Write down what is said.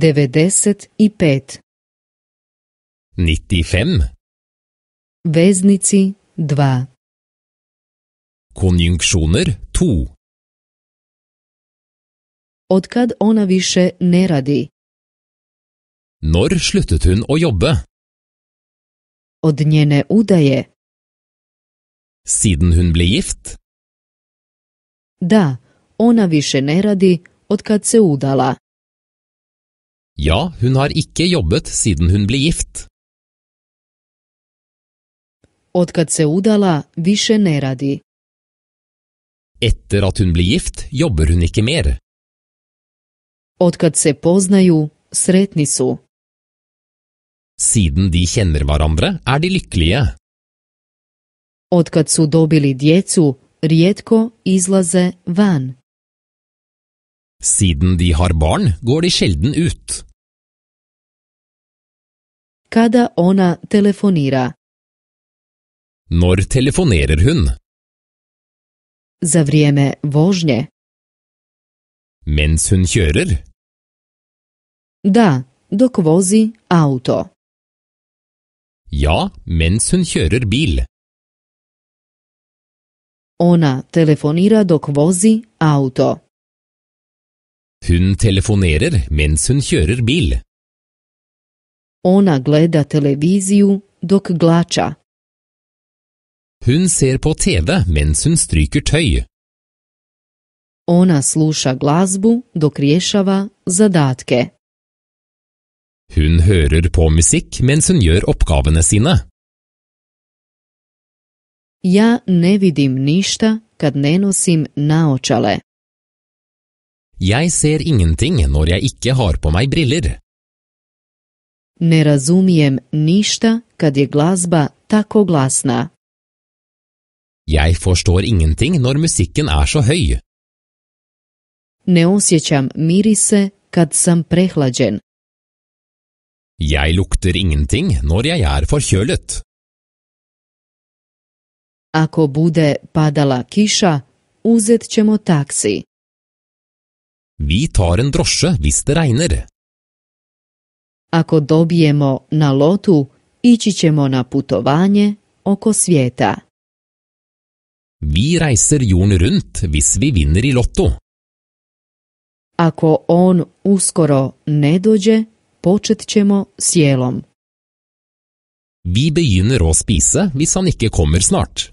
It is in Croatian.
95 95 Veznici 2 Konjunksjoner 2 Odkad ona više ne radi? Når sluttet hun å jobbe? Od njene udaje. Siden hun ble gift? Da, ona više ne radi odkad se udala. Ja, hun har ikke jobbet siden hun ble gift. Откад се удала, više ne radi. Etter at hun ble gift, jobber hun ikke mer. Откад се познaju, sretni su. Siden de kjenner hverandre, er de lykkelige. Откад su dobili djecu, rijetko izlaze van. Siden de har barn, går de sjelden ut. Kada ona telefonira? Når telefonerer hun? Za vrijeme vožnje? Mens hun kjører? Da, dok vozi auto. Ja, mens hun kjører bil. Ona telefonira dok vozi auto. Hun telefonerer mens hun kjører bil. Ona gleda televiziju dok glača. Hun ser på TV mens hun stryker tøy. Ona sluša glazbu dok rješava zadatke. Hun hører på musikk mens hun gjør sine. Ja ne vidim ništa kad ne nosim naočale. Jeg ser ingenting når jeg ikke har på meg briller. Ne razumijem ništa kad je glazba tako glasna. Jeg forstår ingenting når musikken er så høy. Ne osjećam mirise kad sam prehlađen. Jeg lukter ingenting når jeg er Ako bude padala kiša, uzet ćemo taksi. Vi tar en drosje hvis det regner. Ako dobijemo na lotu, ići ćemo na putovanje oko svijeta. Vi reiser jorden rundt hvis vi vinner i lotto. Ako on uskoro ne dođe, počet ćemo s jelom. Vi begynner å spise hvis han ikke kommer snart.